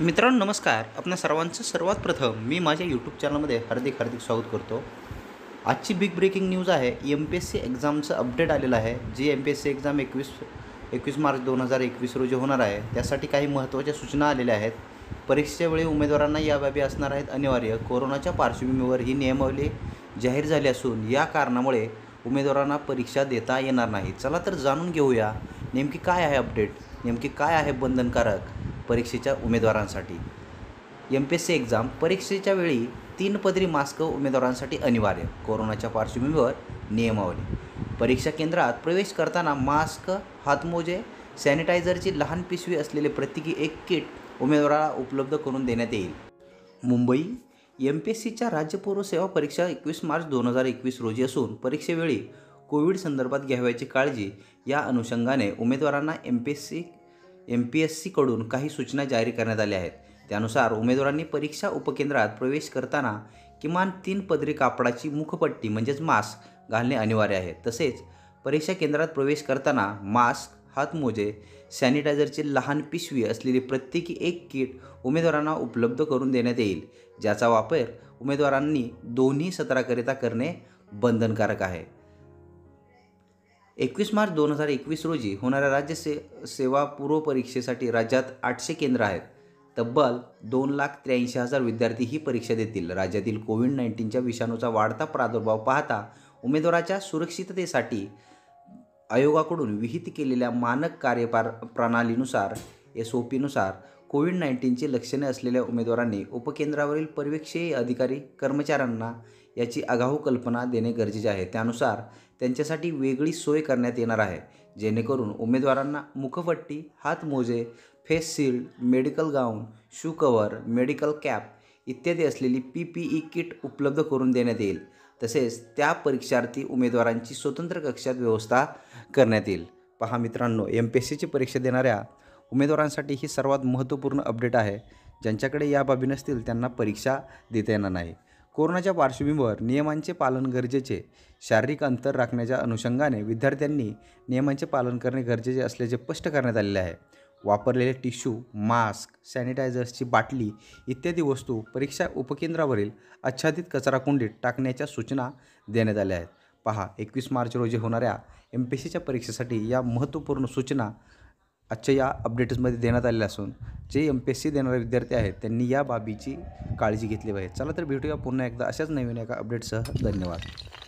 मित्रांनो नमस्कार आपणा सर्वांचं सर्वात प्रथम मी माझ्या यूट्यूब चॅनलमध्ये हार्दिक हार्दिक स्वागत करतो आजची बिग ब्रेकिंग न्यूज आहे एम पी एस सी एक्झामचं अपडेट आलेलं आहे जी M P S C exam एकवीस एकवीस मार्च दोन हजार एकवीस रोजी होणार आहे त्यासाठी काही महत्त्वाच्या सूचना आलेल्या आहेत परीक्षेच्या वेळी उमेदवारांना या असणार आहेत अनिवार्य कोरोनाच्या पार्श्वभूमीवर ही नियमावली जाहीर झाली असून या कारणामुळे उमेदवारांना परीक्षा देता येणार नाही चला तर जाणून घेऊया नेमकी काय आहे अपडेट नेमकी काय आहे बंधनकारक परीक्षेच्या उमेदवारांसाठी M P S C exam परीक्षेच्या वेळी तीन पदरी मास्क उमेदवारांसाठी अनिवार्य कोरोनाच्या पार्श्वभूमीवर नियमावली परीक्षा केंद्रात प्रवेश करताना मास्क हातमोजे सॅनिटायझरची लहान पिशवी असलेले प्रत्येकी एक किट उमेदवाराला उपलब्ध करून देण्यात येईल मुंबई एम पी एस सीच्या राज्यपूर्व सेवा परीक्षा एकवीस मार्च दोन हजार एकवीस रोजी असून परीक्षेवेळी कोविड संदर्भात घ्यावयाची काळजी या अनुषंगाने उमेदवारांना M P S C M P S सीकडून काही सूचना जारी करण्यात आल्या आहेत त्यानुसार उमेदवारांनी परीक्षा उपकेंद्रात प्रवेश करताना किमान तीन पदरी कापडाची मुखपट्टी म्हणजेच मास्क घालणे अनिवार्य आहे तसेच परीक्षा केंद्रात प्रवेश करताना मास्क हातमोजे सॅनिटायझरचे लहान पिशवी असलेली प्रत्येकी एक किट उमेदवारांना उपलब्ध करून देण्यात येईल ज्याचा वापर उमेदवारांनी दोन्ही सत्राकरिता करणे बंधनकारक आहे एकवीस मार्च दोन हजार एकवीस रोजी होणाऱ्या राज्य से सेवा पूर्व परीक्षेसाठी राज्यात आठशे केंद्र आहेत तब्बल दोन लाख त्र्याऐंशी हजार विद्यार्थी ही परीक्षा देतील राज्यातील कोविड नाईन्टीनच्या विषाणूचा वाढता प्रादुर्भाव पाहता उमेदवाराच्या सुरक्षिततेसाठी आयोगाकडून विहित केलेल्या मानक कार्यपार प्रणालीनुसार एस ओ पीनुसार कोविड नाईन्टीनची लक्षणे असलेल्या उमेदवारांनी उपकेंद्रावरील परिवेक्षीय अधिकारी कर्मचाऱ्यांना याची आगाऊ कल्पना देणे गरजेचे आहे त्यानुसार त्यांच्यासाठी वेगळी सोय करण्यात येणार आहे जेणेकरून उमेदवारांना मुखपट्टी हातमोजे face shield medical gown shoe cover medical cap इत्यादी असलेली पी पी ई किट उपलब्ध करून देण्यात येईल तसेच त्या परीक्षार्थी उमेदवारांची स्वतंत्र कक्षात व्यवस्था करण्यात येईल पहा मित्रांनो एम पी एस सीची परीक्षा देणाऱ्या उमेदवारांसाठी ही सर्वात महत्त्वपूर्ण अपडेट आहे ज्यांच्याकडे या बाबी नसतील त्यांना परीक्षा देता येणार नाही कोरोनाच्या पार्श्वभूमीवर नियमांचे पालन गरजेचे शारीरिक अंतर राखण्याच्या अनुषंगाने विद्यार्थ्यांनी नियमांचे पालन करणे गरजेचे असल्याचे स्पष्ट करण्यात आलेले आहे वापरलेले टिश्यू मास्क सॅनिटायझर्सची बाटली इत्यादी वस्तू परीक्षा उपकेंद्रावरील आच्छादित कचराकुंडीत टाकण्याच्या सूचना देण्यात आल्या आहेत पहा एकवीस मार्च रोजी होणाऱ्या एम पी सीच्या परीक्षेसाठी या महत्त्वपूर्ण सूचना आजच्या या अपडेट्समध्ये देण्यात आलेले असून जे एम पी एस सी देणारे विद्यार्थी आहेत त्यांनी या बाबीची काळजी घेतली पाहिजे चला तर भेटूया पुन्हा एकदा अशाच नवीन एका अपडेटसह धन्यवाद